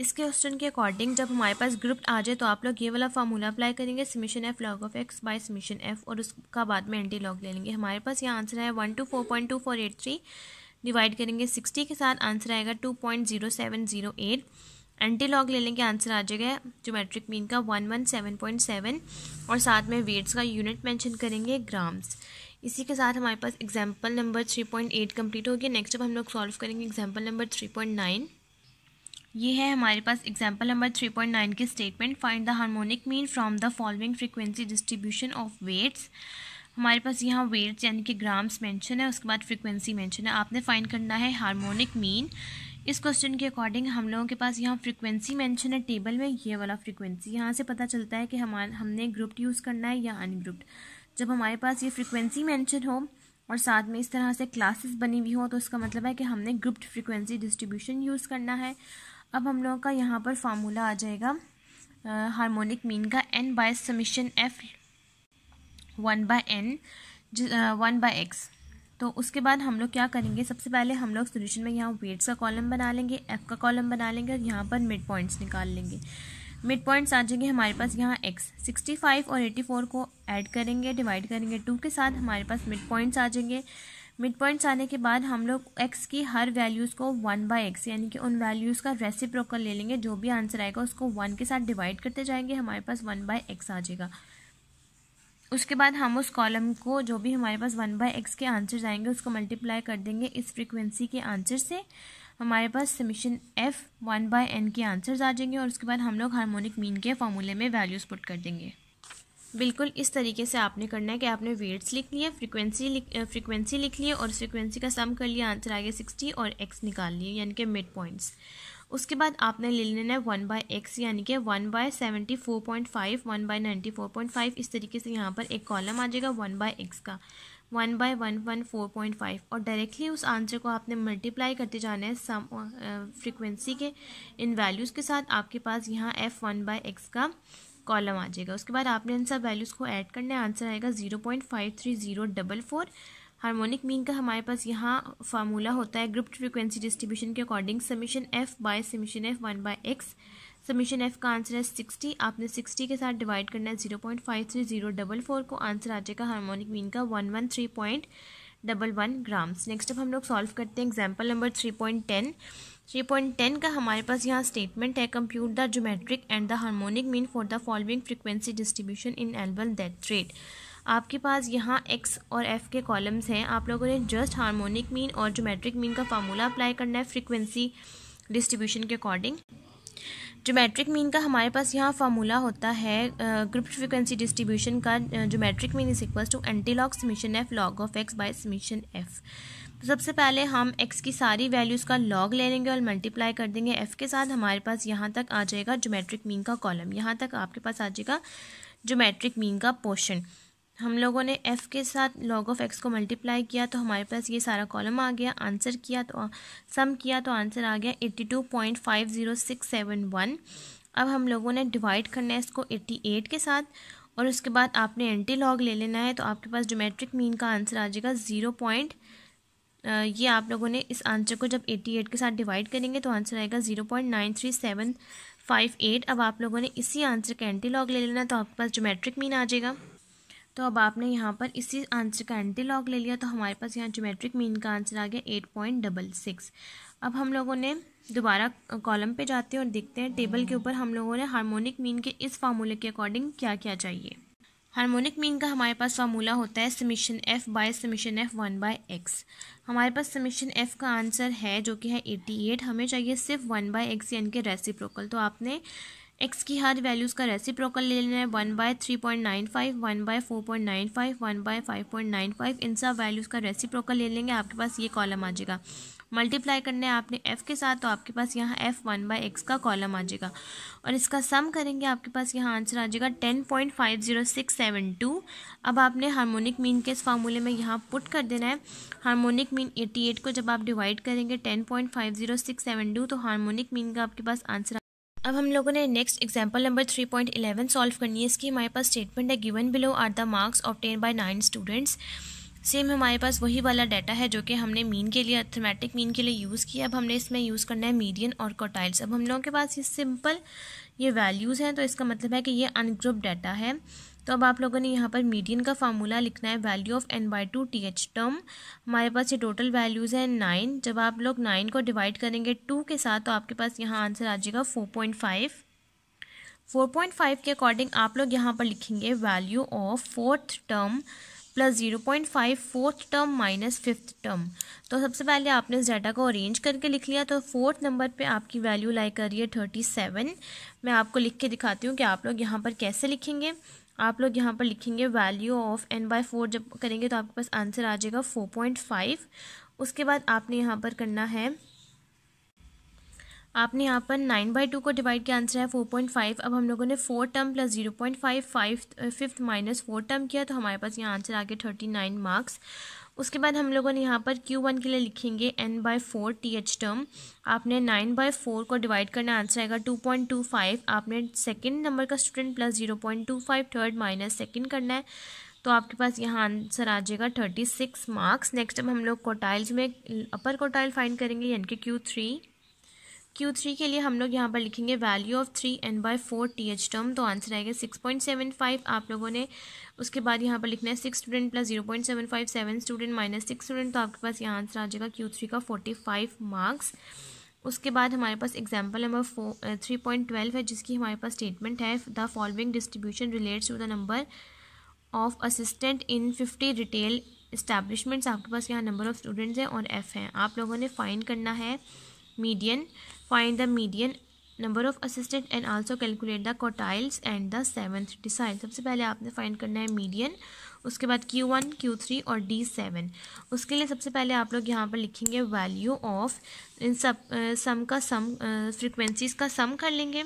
इस क्वेश्चन के अकॉर्डिंग जब हमारे पास ग्रुप आ जाए तो आप लोग ये वाला फार्मूला अप्लाई करेंगे summation F log of X by summation F और उसका बाद में एंटी लॉग ले लेंगे हमारे पास यहाँ आंसर है one two four point two four eight three divide करेंगे सिक्सटी के साथ आंसर आएगा two point zero seven zero eight antilog ले लेंगे आंसर आ जाएगा जोमेट्रिक मीन का one one seven point seven और साथ में वेट्स का यूनिट मैंशन करेंगे ग्राम्स इसी के साथ हमारे पास example number three point eight complete हो गया नेक्स्ट अब हम लोग सॉल्व करेंगे example number three point nine ये है हमारे पास example number three point nine की statement find the harmonic mean from the following frequency distribution of weights हमारे पास यहाँ वेट्स यानी कि ग्राम्स मेंशन है उसके बाद फ्रीक्वेंसी मेंशन है आपने फाइंड करना है हार्मोनिक मीन इस क्वेश्चन के अकॉर्डिंग हम लोगों के पास यहाँ फ्रीक्वेंसी मेंशन है टेबल में ये वाला फ्रीक्वेंसी यहाँ से पता चलता है कि हम हमने ग्रुप्ड यूज़ करना है या अनग्रुप्ड जब हमारे पास ये फ्रिक्वेंसी मैंशन हो और साथ में इस तरह से क्लासेस बनी हुई हो तो इसका मतलब है कि हमने ग्रुप्ड फ्रिक्वेंसी डिस्ट्रीब्यूशन यूज़ करना है अब हम लोगों का यहाँ पर फार्मूला आ जाएगा हार्मोनिक मीन का N by summation F one by N one by X तो उसके बाद हम लोग क्या करेंगे सबसे पहले हम लोग सोल्यूशन में यहाँ वेट्स का कॉलम बना लेंगे एफ का कॉलम बना लेंगे और यहाँ पर मिड पॉइंट्स निकाल लेंगे मिड पॉइंट्स आ जाएंगे हमारे पास यहाँ एक्स सिक्सटी फाइव और एटी फोर को ऐड करेंगे डिवाइड करेंगे टू के साथ हमारे पास मिड पॉइंट्स आ जाएंगे मिड पॉइंट्स आने के बाद हम लोग एक्स की हर वैल्यूज़ को वन बाई एक्स यानी कि उन वैल्यूज़ का रेसिप्रोकल ले लेंगे जो भी आंसर आएगा उसको वन के साथ डिवाइड करते जाएंगे हमारे पास वन बाई एक्स आ जाएगा उसके बाद हम उस कॉलम को जो भी हमारे पास वन बाई एक्स के आंसर्स आएंगे उसको मल्टीप्लाई कर देंगे इस फ्रिक्वेंसी के आंसर से हमारे पास summation F one by N के आंसर्स आ जाएंगे और उसके बाद हम लोग हार्मोनिक मीन के फार्मूले में वैल्यूज़ पुट कर देंगे बिल्कुल इस तरीके से आपने करना है कि आपने वेट्स लिख लिए फ्रीक्वेंसी लिख फ्रीक्वेंसी लिख लिए और फ्रीक्वेंसी का सम कर लिया आंसर आ गया सिक्सटी और एक्स निकाल लिए यानी कि मिड पॉइंट्स उसके बाद आपने ले लेना है वन बाय एक्स यानी कि one by seventy four point five one by ninety four point five इस तरीके से यहाँ पर एक कॉलम आ जाएगा वन बाय एक्स का one by one one four point five और डायरेक्टली उस आंसर को आपने मल्टीप्लाई करते जाना है सम फ्रीक्वेंसी के इन वैल्यूज़ के साथ आपके पास यहाँ एफ़ वन बाय एक्स का कॉलम आ जाएगा उसके बाद आपने इन सब वैल्यूज़ को ऐड करना है आंसर आएगा zero point five three zero double four harmonic mean का हमारे पास यहाँ फार्मूला होता है ग्रुप्ड फ्रिक्वेंसी डिस्ट्रीब्यूशन के according summation F by summation F one by X summation F का आंसर है सिक्सटी आपने सिक्सटी के साथ डिवाइड करना है zero point five three zero double four को आंसर आ जाएगा हारमोनिक मीन का one one three point double one grams next अब हम लोग सॉल्व करते हैं example number three point ten three point ten का हमारे पास यहाँ स्टेटमेंट है compute the geometric and the harmonic mean for the following frequency distribution in एल्बल दैट रेट आपके पास यहाँ एक्स और एफ के कॉलम्स हैं आप लोगों ने जस्ट हार्मोनिक मीन और जोमेट्रिक मीन का फार्मूला अप्लाई करना है फ्रिक्वेंसी डिस्ट्रीब्यूशन के अकॉर्डिंग जोमेट्रिक मीन का हमारे पास यहाँ फार्मूला होता है ग्रुप फ्रिक्वेंसी डिस्ट्रीब्यूशन का geometric mean is equal to antilog summation F log of X by summation F तो सबसे पहले हम एक्स की सारी वैल्यूज़ का लॉग ले लेंगे और मल्टीप्लाई कर देंगे एफ़ के साथ हमारे पास यहाँ तक आ जाएगा जोमेट्रिक मीन का कॉलम यहाँ तक आपके पास आ जाएगा जोमेट्रिक मीन का पोर्शन हम लोगों ने एफ़ के साथ लॉग ऑफ एक्स को मल्टीप्लाई किया तो हमारे पास ये सारा कॉलम आ गया आंसर किया तो सम किया तो आंसर आ गया eighty two point five zero six seven one अब हम लोगों ने डिवाइड करना है इसको एट्टी एट के साथ और उसके बाद आपने एंटी लॉग ले लेना है तो आपके पास जोमेट्रिक मीन का आंसर आ जाएगा ज़ीरो पॉइंट ये आप लोगों ने इस आंसर को जब 88 के साथ डिवाइड करेंगे तो आंसर आएगा zero point nine three seven five eight अब आप लोगों ने इसी आंसर का एंटी लॉग ले लेना तो आपके पास जोमेट्रिक मीन आ जाएगा तो अब आपने यहाँ पर इसी आंसर का एंटी लॉग ले लिया तो हमारे पास यहाँ जोमेट्रिक मीन का आंसर आ गया एट पॉइंट डबल सिक्स अब हम लोगों ने दोबारा कॉलम पे जाते हैं और देखते हैं टेबल के ऊपर हम लोगों ने हार्मोनिक मीन के इस फार्मूले के अकॉर्डिंग क्या क्या चाहिए हार्मोनिक मीन का हमारे पास फार्मूला होता है summation F by summation F one by X हमारे पास समीशन एफ का आंसर है जो कि है एट्टी एट हमें चाहिए सिर्फ वन बाय एक्स यानी कि रेसिप्रोकल तो आपने एक्स की हर वैल्यूज़ का रेसिप्रोकल ले लेना है one by three point nine five one by four point nine five one by five point nine five इन सब वैल्यूज़ का रेसिप्रोकल ले लेंगे आपके पास ये कॉलम आ जाएगा मल्टीप्लाई करना है आपने एफ़ के साथ तो आपके पास यहाँ एफ़ वन बाई एक्स का कॉलम आ जाएगा और इसका सम करेंगे आपके पास यहाँ आंसर आ जाएगा ten point five zero six seven two अब आपने हार्मोनिक मीन के इस फार्मूले में यहाँ पुट कर देना है हार्मोनिक मीन एटी एट को जब आप डिवाइड करेंगे ten point five zero six seven two तो हार्मोनिक मीन का आपके पास आंसर अब हम लोगों ने next example number three point eleven solve करनी है इसकी हमारे पास स्टेटमेंट है given below are the marks of ten by nine students same हमारे पास वही वाला डाटा है जो कि हमने मीन के लिए अर्थमेटिक मीन के लिए यूज़ किया अब हमने इसमें यूज़ करना है मीडियन और कोटाइल्स अब हम लोगों के पास ये सिंपल ये वैल्यूज़ हैं तो इसका मतलब है कि ये अनग्रुप डाटा है तो अब आप लोगों ने यहाँ पर मीडियन का फार्मूला लिखना है value of N by two T H term हमारे पास ये टोटल वैल्यूज़ हैं नाइन जब आप लोग नाइन को डिवाइड करेंगे टू के साथ तो आपके पास यहाँ आंसर आ जाएगा four point five four point five के अकॉर्डिंग आप लोग यहाँ पर लिखेंगे value of fourth term plus zero point five fourth term minus fifth term तो सबसे पहले आपने इस डाटा को अरेंज करके लिख लिया तो फोर्थ नंबर पे आपकी वैल्यू लाई कर रही है थर्टी सेवन मैं आपको लिख के दिखाती हूँ कि आप लोग यहाँ पर कैसे लिखेंगे आप लोग यहाँ पर लिखेंगे value of N by four जब करेंगे तो आपके पास आंसर आ जाएगा फोर पॉइंट फाइव उसके बाद आपने यहाँ पर करना है आपने यहाँ पर नाइन बाई टू को डिवाइड किया आंसर है फोर पॉइंट फाइव अब हम लोगों ने four term plus zero point five five fifth minus four term किया तो हमारे पास यहाँ आंसर आ गया थर्टी नाइन मार्क्स उसके बाद हम लोगों ने यहाँ पर क्यू वन के लिए लिखेंगे N by four T H term आपने नाइन बाय फोर को डिवाइड करना आंसर आएगा टू पॉइंट टू फाइव आपने सेकेंड नंबर का student plus zero point two five third minus second करना है तो आपके पास यहाँ आंसर आ जाएगा थर्टी सिक्स मार्क्स नेक्स्ट अब हम लोग कोटाइल्स में अपर कोटाइल फाइंड करेंगे यानी कि क्यू थ्री क्यू थ्री के लिए हम लोग यहाँ पर लिखेंगे value of three N by four T H term तो आंसर आएगा सिक्स पॉइंट सेवन फाइव आप लोगों ने उसके बाद यहाँ पर लिखना है six student plus zero point seven five seven student minus six student तो आपके पास यहाँ आंसर आ जाएगा क्यू थ्री का फोर्टी फाइव मार्क्स उसके बाद हमारे पास example number four three point twelve है जिसकी हमारे पास स्टेटमेंट है the following distribution relates to the number of assistant in fifty retail establishments आपके पास यहाँ नंबर ऑफ स्टूडेंट्स हैं और एफ़ हैं आप लोगों ने फाइन करना है median find the median number of assistant and also calculate the quartiles and the seven decile सबसे पहले आपने फाइंड करना है मीडियन उसके बाद क्यू वन क्यू थ्री और डी सेवन उसके लिए सबसे पहले आप लोग यहाँ पर लिखेंगे वैल्यू ऑफ इन सब सम का सम फ्रिक्वेंसीज़ का सम कर लेंगे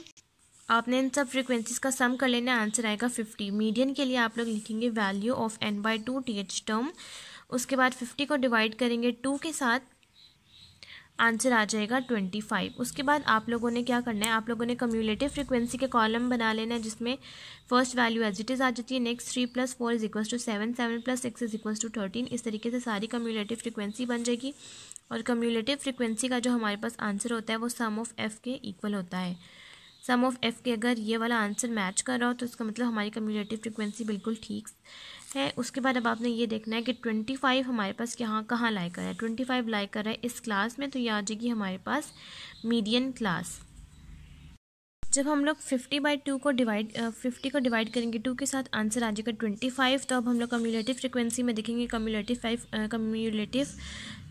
आपने इन सब फ्रिक्वेंसीज़ का सम कर लेना आंसर आएगा फिफ्टी मीडियन के लिए आप लोग लिखेंगे value of N by two T H term उसके बाद फिफ्टी को डिवाइड करेंगे टू के साथ आंसर आ जाएगा ट्वेंटी फाइव उसके बाद आप लोगों ने क्या करना है आप लोगों ने कम्यूलेटिव फ्रिक्वेंसी के कॉलम बना लेना है जिसमें first value as it is आ जाती है next three plus four is equal to seven seven plus six is equal to thirteen इस तरीके से सारी कम्यूलेटिव फ्रिक्वेंसी बन जाएगी और कम्यूलेटिव फ्रिक्वेंसी का जो हमारे पास आंसर होता है वो सम ऑफ एफ़ के इक्वल होता है सम ऑफ एफ़ के अगर ये वाला आंसर मैच कर रहा हो तो इसका मतलब हमारी कम्यूलेटिव फ्रिक्वेंसी बिल्कुल ठीक है उसके बाद अब आपने ये देखना है कि ट्वेंटी फाइव हमारे पास यहाँ कहाँ लाइक कर रहा है ट्वेंटी फाइव लाइक कर रहा है इस क्लास में तो ये आ जाएगी हमारे पास मीडियन क्लास जब हम लोग फिफ्टी बाई टू को डिवाइड फिफ्टी uh, को डिवाइड करेंगे टू के साथ आंसर आ जाएगा ट्वेंटी फाइव तो अब हम लोग कम्यूलेटिव फ्रिक्वेंसी में देखेंगे कम्यूलेटिव फाइव कम्यूलेटिव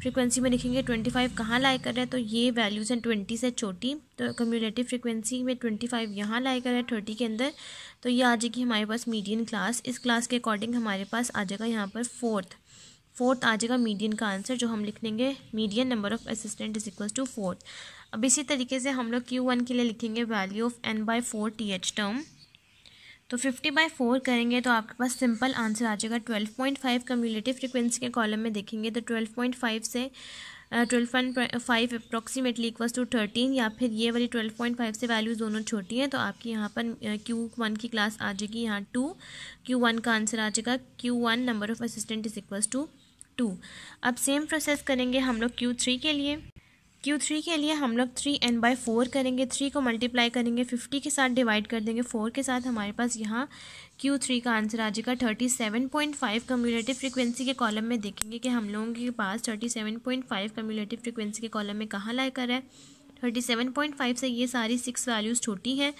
फ्रिक्वेंसी में देखेंगे ट्वेंटी फाइव कहाँ लाए कर रहा है तो ये वैल्यूज़ हैं ट्वेंटी से छोटी तो कम्यूलेटिव फ्रिक्वेंसी में ट्वेंटी फाइव यहाँ लाए कर रहे है थर्टी के अंदर तो ये आ जाएगी हमारे पास मीडियन क्लास इस क्लास के अकॉर्डिंग हमारे पास आ जाएगा यहाँ पर फोर्थ फोर्थ आ जाएगा मीडियन का आंसर जो हम लिख लेंगे median number of assistant is equals to fourth अब इसी तरीके से हम लोग क्यू वन के लिए लिखेंगे value of N by four T H term तो फिफ्टी बाई फोर करेंगे तो आपके पास सिंपल आंसर आ जाएगा twelve point five cumulative frequency के कॉलम में देखेंगे तो ट्वेल्व पॉइंट फाइव से twelve point five approximately equal to thirteen या फिर ये वाली ट्वेल्व पॉइंट फाइव से वैल्यूज़ दोनों छोटी हैं तो आपकी यहाँ पर क्यू वन की क्लास आ जाएगी यहाँ टू क्यू वन का आंसर आ जाएगा Q one number of assistant is equal to two अब सेम प्रोसेस करेंगे हम लोग क्यू थ्री के लिए क्यू थ्री के लिए हम लोग थ्री एन बाई फोर करेंगे थ्री को मल्टीप्लाई करेंगे फिफ्टी के साथ डिवाइड कर देंगे फोर के साथ हमारे पास यहाँ क्यू थ्री का आंसर आ जाएगा thirty seven point five cumulative frequency के कॉलम में देखेंगे कि हम लोगों के पास thirty seven point five cumulative frequency के कॉलम में कहाँ लाया कर है थर्टी सेवन पॉइंट फाइव से ये सारी सिक्स वैल्यूज़ छोटी हैं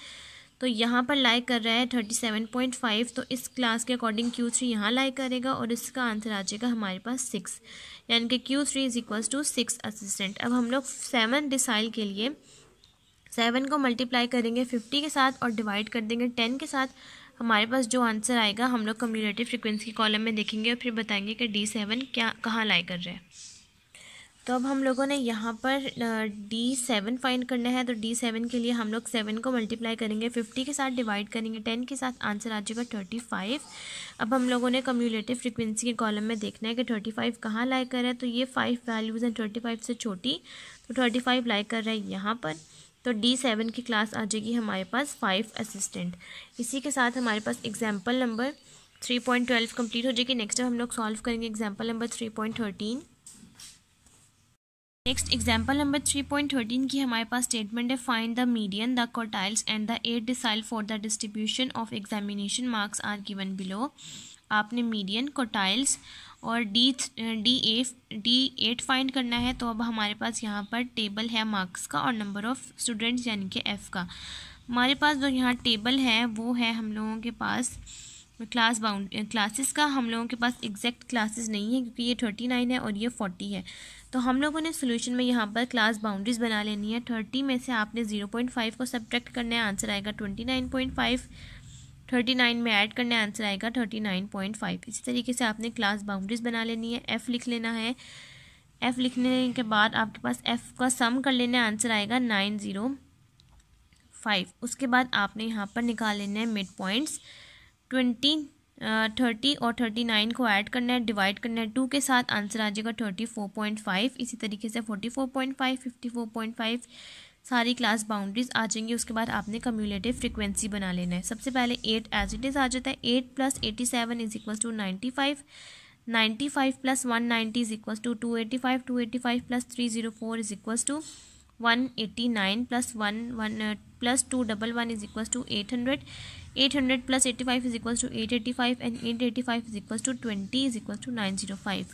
तो यहाँ पर लाई कर रहा है थर्टी सेवन पॉइंट फाइव तो इस क्लास के अकॉर्डिंग क्यू थ्री यहाँ लाई करेगा और इसका आंसर आ जाएगा हमारे पास सिक्स यानी कि Q three is equals to six assistant अब हम लोग सेवन डिसाइल के लिए सेवन को मल्टीप्लाई करेंगे फिफ्टी के साथ और डिवाइड कर देंगे टेन के साथ हमारे पास जो आंसर आएगा हम लोग कम्यूनिटी फ्रिक्वेंसी कॉलम में देखेंगे और फिर बताएंगे कि डी सेवन क्या कहाँ लाई कर रहे हैं तो अब हम लोगों ने यहाँ पर डी सेवन फाइंड करना है तो डी सेवन के लिए हम लोग सेवन को मल्टीप्लाई करेंगे फिफ्टी के साथ डिवाइड करेंगे टेन के साथ आंसर आ जाएगा थर्टी फाइव अब हम लोगों ने कम्यूलेटिव फ्रिक्वेंसी के कॉलम में देखना है कि थर्टी फाइव कहाँ लाई कर रहा है तो ये फाइव वैल्यूज़ हैं थर्टी फाइव से छोटी तो थर्टी फाइव लाई कर रहा है यहाँ पर तो डी सेवन की क्लास आ जाएगी हमारे पास फाइव असिस्टेंट इसी के साथ हमारे पास example number three point twelve complete हो जाएगी नेक्स्ट हम लोग सॉल्व करेंगे example number three point thirteen next example number three point thirteen की हमारे पास स्टेटमेंट है find the median the quartiles and the eight decile for the distribution of examination marks are given below आपने मीडियन कोटाइल्स और D D A D eight find करना है तो अब हमारे पास यहाँ पर टेबल है मार्क्स का और नंबर ऑफ स्टूडेंट्स यानी कि एफ़ का हमारे पास जो यहाँ टेबल है वो है हम लोगों के पास क्लास बाउंड क्लासेस का हम लोगों के पास एग्जैक्ट क्लासेस नहीं है क्योंकि ये थर्टी नाइन है और ये फोर्टी है तो हम लोगों ने सोल्यूशन में यहाँ पर क्लास बाउंड्रीज बना लेनी है थर्टी में से आपने ज़ीरो पॉइंट फाइव को सब्ट्रैक्ट करना है आंसर आएगा twenty nine point five thirty nine में ऐड करना है आंसर आएगा थर्टी नाइन पॉइंट फाइव इसी तरीके से आपने क्लास बाउंड्रीज बना लेनी है एफ़ लिख लेना है एफ़ लिखने के बाद आपके पास एफ़ का सम कर लेना है आंसर आएगा नाइन ज़ीरो फाइव उसके बाद आपने यहाँ पर निकाल लेना है मिड पॉइंट्स ट्वेंटी थर्टी और थर्टी नाइन को ऐड करना है डिवाइड करना है टू के साथ आंसर आ जाएगा थर्टी फोर पॉइंट फाइव इसी तरीके से forty four point five fifty four point five सारी क्लास बाउंड्रीज आ जाएंगी उसके बाद आपने कम्यूलेटिव फ्रिक्वेंसी बना लेना है सबसे पहले एट एज इट इज़ आ जाता है eight plus eighty seven is equal to ninety five ninety five plus one ninety is equal to two eighty five two eighty five plus three zero four is equal to one eighty nine plus one one plus two double one is equal to eight hundred eight hundred plus eighty five is equal to eight eighty five and eight eighty five is equal to twenty is equal to nine zero five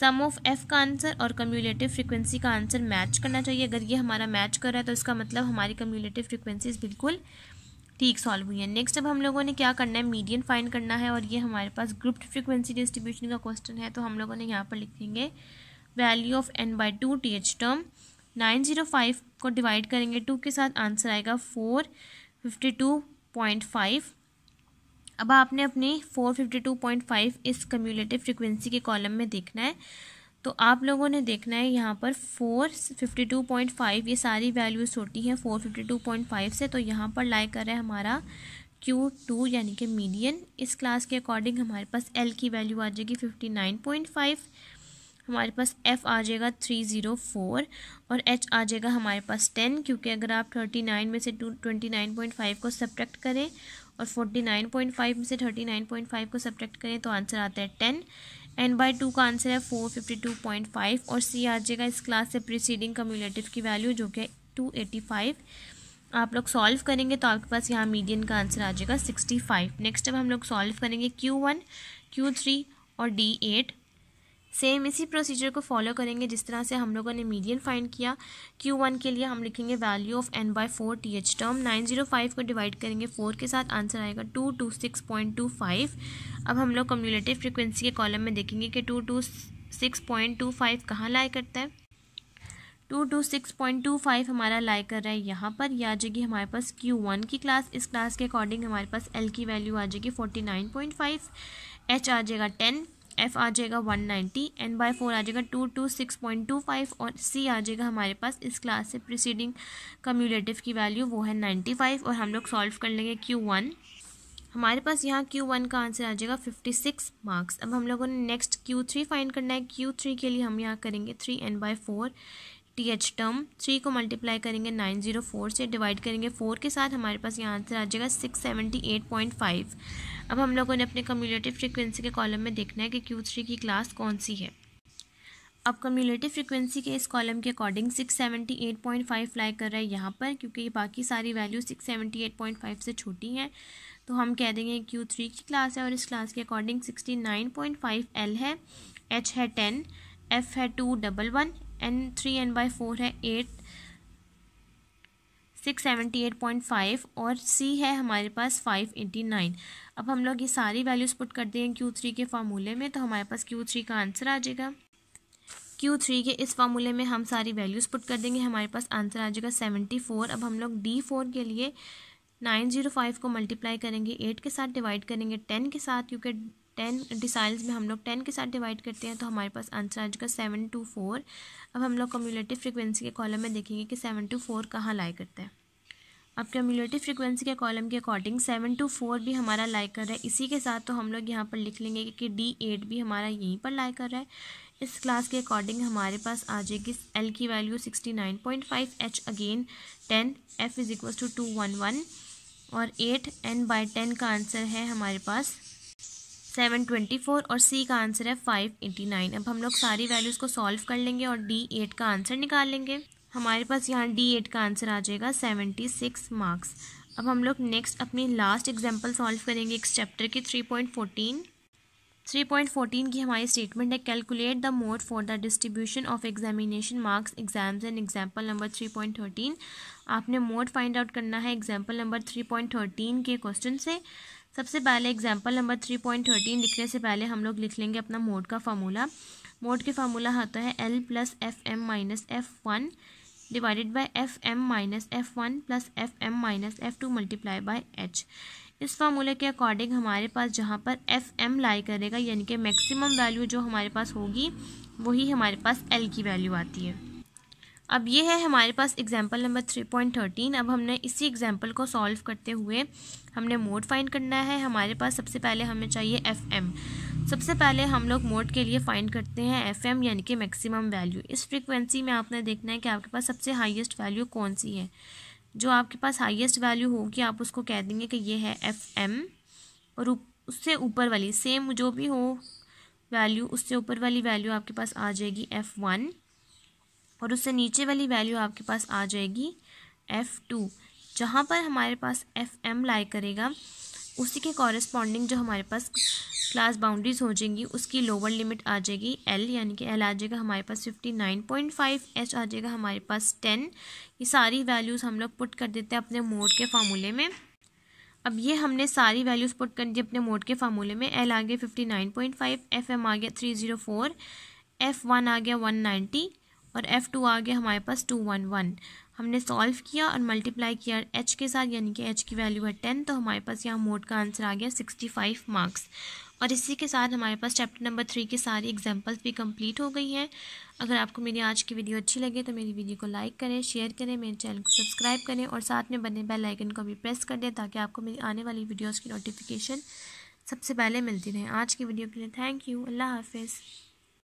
sum of F का आंसर और कम्यूलेटिव फ्रिक्वेंसी का आंसर मैच करना चाहिए अगर ये हमारा मैच कर रहा है तो इसका मतलब हमारी कम्यूलेटिव फ्रिक्वेंसीज बिल्कुल ठीक सॉल्व हुई है नेक्स्ट अब हम लोगों ने क्या करना है मीडियन फाइंड करना है और ये हमारे पास ग्रुप्ड फ्रिक्वेंसी डिस्ट्रीब्यूशन का क्वेश्चन है तो हम लोगों ने यहाँ पर लिखेंगे value of N by two T H term nine zero five को डिवाइड करेंगे टू के साथ आंसर आएगा four fifty two point five अब आपने अपनी four fifty two point five इस कम्यूलेटिव फ्रिक्वेंसी के कॉलम में देखना है तो आप लोगों ने देखना है यहाँ पर four fifty two point five ये सारी वैल्यूज़ होती हैं four fifty two point five से तो यहाँ पर लाई कर रहा है हमारा क्यू टू यानी कि मीडियन इस क्लास के अकॉर्डिंग हमारे पास एल की वैल्यू आ जाएगी फिफ्टी नाइन पॉइंट फाइव हमारे पास एफ़ आ जाएगा थ्री ज़ीरो फोर और एच आ जाएगा हमारे पास टेन क्योंकि अगर आप थर्टी नाइन में से two twenty nine point five को सब्ट्रैक्ट करें और फोर्टी नाइन पॉइंट फाइव में से थर्टी नाइन पॉइंट फाइव को सब्ट्रैक्ट करें तो आंसर आता है टेन एन बाई टू का आंसर है four fifty two point five और सी आ जाएगा इस क्लास से प्रिसीडिंग कम्यूलेटिव की वैल्यू जो कि टू एटी फाइव आप लोग सॉल्व करेंगे तो आपके पास यहाँ मीडियन का आंसर आ जाएगा सिक्सटी फाइव नेक्स्ट अब हम लोग सॉल्व करेंगे क्यू वन क्यू थ्री और डी एट सेम इसी प्रोसीजर को फॉलो करेंगे जिस तरह से हम लोगों ने मीडियन फाइंड किया क्यू वन के लिए हम लिखेंगे value of N by four T H term nine zero five को डिवाइड करेंगे फोर के साथ आंसर आएगा two two six point two five अब हम लोग कम्यूलेटिव फ्रिक्वेंसी के कॉलम में देखेंगे कि two two six point two five कहाँ लाई करता है two two six point two five हमारा लाई कर रहा है यहाँ पर यह आ जाएगी हमारे पास क्यू वन की क्लास इस क्लास के अकॉर्डिंग हमारे पास एल की वैल्यू आ जाएगी forty nine point five H आ जाएगा टेन एफ आ जाएगा one ninety N by four आ जाएगा two two six point two five और सी आ जाएगा हमारे पास इस क्लास से प्रिसीडिंग कम्यूलेटिव की वैल्यू वो है नाइन्टी फाइव और हम लोग सॉल्व कर लेंगे क्यू वन हमारे पास यहाँ क्यू वन का आंसर आ जाएगा फिफ्टी सिक्स मार्क्स अब हम लोगों ने नेक्स्ट क्यू थ्री फाइंड करना है क्यू थ्री के लिए हम यहाँ करेंगे three N by four T H term three को मल्टीप्लाई करेंगे नाइन जीरो फोर से डिवाइड करेंगे फोर के साथ हमारे पास यहाँ आंसर आ जाएगा six seventy eight point five अब हम लोगों ने अपने कम्यूलेटिव फ्रिक्वेंसी के कॉलम में देखना है कि क्यू थ्री की क्लास कौन सी है अब कम्यूलेटिव फ्रिक्वेंसी के इस कॉलम के according six seventy eight point five fly कर रहा है यहाँ पर क्योंकि बाकी सारी value six seventy eight point five से छोटी हैं तो हम कह देंगे क्यू थ्री की क्लास है और इस क्लास के according sixty nine point five L है एच है टेन एफ है two double one N three N by four है at six seventy eight point five और सी है हमारे पास फाइव एटी नाइन अब हम लोग ये सारी वैल्यूज़ पुट कर देंगे क्यू थ्री के फार्मूले में तो हमारे पास क्यू थ्री का आंसर आ जाएगा क्यू थ्री के इस फार्मूले में हम सारी वैल्यूज़ पुट कर देंगे हमारे पास आंसर आ जाएगा सेवेंटी फोर अब हम लोग डी फोर के लिए नाइन जीरो फाइव को मल्टीप्लाई करेंगे एट के साथ डिवाइड करेंगे टेन के साथ क्योंकि टेन डिसाइल्स में हम लोग टेन के साथ डिवाइड करते हैं तो हमारे पास आंसर आ जाएगा सेवन टू फोर अब हम लोग कम्यूलेटिव फ्रिक्वेंसी के कॉलम में देखेंगे कि सेवन टू फोर कहाँ लाई करता है अब कम्यूलेटिव फ्रिक्वेंसी के कॉलम के अकॉर्डिंग सेवन टू फोर भी हमारा लाई कर रहा है इसी के साथ तो हम लोग यहाँ पर लिख लेंगे कि डी एट भी हमारा यहीं पर लाई कर रहा है इस क्लास के अकॉर्डिंग हमारे पास आ जाएगी एल की value sixty nine point five H again ten F is equals to two one one और एट एन बाई टेन का आंसर है हमारे पास सेवन ट्वेंटी फोर और सी का आंसर है फाइव एटी नाइन अब हम लोग सारी वैल्यूज़ को सॉल्व कर लेंगे और डी एट का आंसर निकाल लेंगे हमारे पास यहाँ डी एट का आंसर आ जाएगा सेवेंटी सिक्स मार्क्स अब हम लोग नेक्स्ट अपनी लास्ट एग्जाम्पल सॉल्व करेंगे इस चैप्टर की three point fourteen three point fourteen की हमारी स्टेटमेंट है calculate the mode for the distribution of examination marks exams and example number three point thirteen आपने मोड फाइंड आउट करना है example number three point thirteen के क्वेश्चन से सबसे पहले example number three point thirteen लिखने से पहले हम लोग लिख लेंगे अपना मोड का फार्मूला मोड के फार्मूला होता है L plus F M minus F one divided by F M minus F one plus F M minus F two multiply by H इस फार्मूले के अकॉर्डिंग हमारे पास जहाँ पर एफ एम लाई करेगा यानी कि मैक्सिमम वैल्यू जो हमारे पास होगी वही हमारे पास एल की वैल्यू आती है अब ये है हमारे पास example number three point thirteen अब हमने इसी एग्जाम्पल को सॉल्व करते हुए हमने मोड फाइंड करना है हमारे पास सबसे पहले हमें चाहिए एफ एम सबसे पहले हम लोग मोड के लिए फाइंड करते हैं एफ एम यानी कि मैक्सिमम वैल्यू इस फ्रीक्वेंसी में आपने देखना है कि आपके पास सबसे हाइस्ट वैल्यू कौन सी है जो आपके पास हाइएस्ट वैल्यू होगी आप उसको कह देंगे कि ये है एफ एम और उससे ऊपर वाली सेम जो भी हो वैल्यू उससे ऊपर वाली वैल्यू आपके पास आ जाएगी एफ़ वन और उससे नीचे वाली वैल्यू आपके पास आ जाएगी एफ़ टू जहाँ पर हमारे पास एफ़ एम लाई करेगा उसी के कॉरेस्पॉन्डिंग जो हमारे पास क्लास बाउंड्रीज हो जाएंगी उसकी लोअर लिमिट आ जाएगी एल यानी कि एल आ जाएगा हमारे पास fifty nine point five H आ जाएगा हमारे पास टेन ये सारी वैल्यूज़ हम लोग पुट कर देते हैं अपने मोड के फार्मूले में अब ये हमने सारी वैल्यूज़ पुट कर दी अपने मोड के फार्मूले में एल आ गया fifty nine point five F M आ गया three zero four F one आ गया वन नाइन्टी और एफ़ टू आ गया हमारे पास टू वन वन हमने सॉल्व किया और मल्टीप्लाई किया एच के साथ यानी कि एच की वैल्यू है टेन तो हमारे पास यहाँ मोड का आंसर आ गया सिक्सटी फाइव मार्क्स और इसी के साथ हमारे पास चैप्टर नंबर थ्री की सारी एग्जांपल्स भी कंप्लीट हो गई हैं अगर आपको मेरी आज की वीडियो अच्छी लगे तो मेरी वीडियो को लाइक करें शेयर करें मेरे चैनल को सब्सक्राइब करें और साथ में बने बेल आइकन को भी प्रेस कर दें ताकि आपको मेरी आने वाली वीडियोज़ की नोटिफिकेशन सबसे पहले मिलती रहे आज की वीडियो के लिए थैंक यू अल्लाह हाफिज़